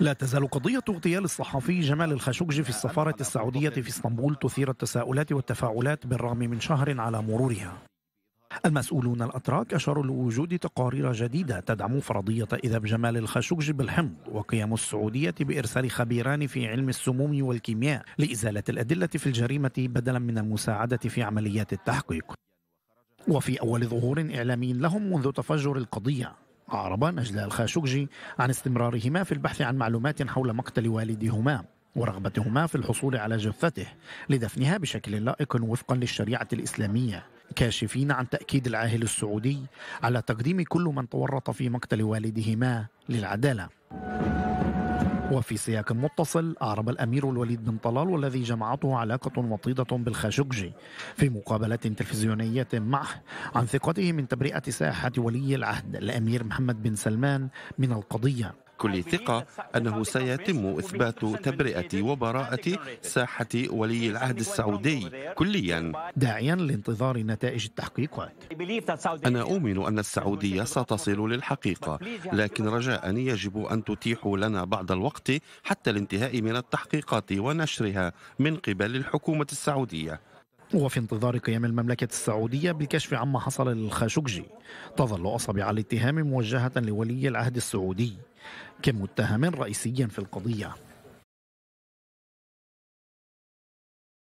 لا تزال قضية اغتيال الصحفي جمال الخاشقجي في السفارة السعودية في اسطنبول تثير التساؤلات والتفاعلات بالرغم من شهر على مرورها المسؤولون الأتراك أشاروا لوجود تقارير جديدة تدعم فرضية إذاب جمال الخاشقجي بالحمض وقيام السعودية بإرسال خبيران في علم السموم والكيمياء لإزالة الأدلة في الجريمة بدلا من المساعدة في عمليات التحقيق وفي أول ظهور إعلامي لهم منذ تفجر القضية أعرب نجلاء الخاشقجي عن استمرارهما في البحث عن معلومات حول مقتل والدهما ورغبتهما في الحصول على جثته لدفنها بشكل لائق وفقا للشريعة الإسلامية كاشفين عن تأكيد العاهل السعودي على تقديم كل من تورط في مقتل والدهما للعدالة وفي سياق متصل أعرب الأمير الوليد بن طلال والذي جمعته علاقة وطيدة بالخاشقجي في مقابلة تلفزيونية معه عن ثقته من تبرئة ساحة ولي العهد الأمير محمد بن سلمان من القضية بكل ثقة أنه سيتم إثبات تبرئة وبراءة ساحة ولي العهد السعودي كليا داعيا لانتظار نتائج التحقيقات أنا أؤمن أن السعودية ستصل للحقيقة لكن رجاء يجب أن تتيحوا لنا بعض الوقت حتى الانتهاء من التحقيقات ونشرها من قبل الحكومة السعودية وفي انتظار قيام المملكة السعودية بالكشف عما حصل للخاشقجي تظل أصابع الاتهام موجهة لولي العهد السعودي كمتهم رئيسي في القضيه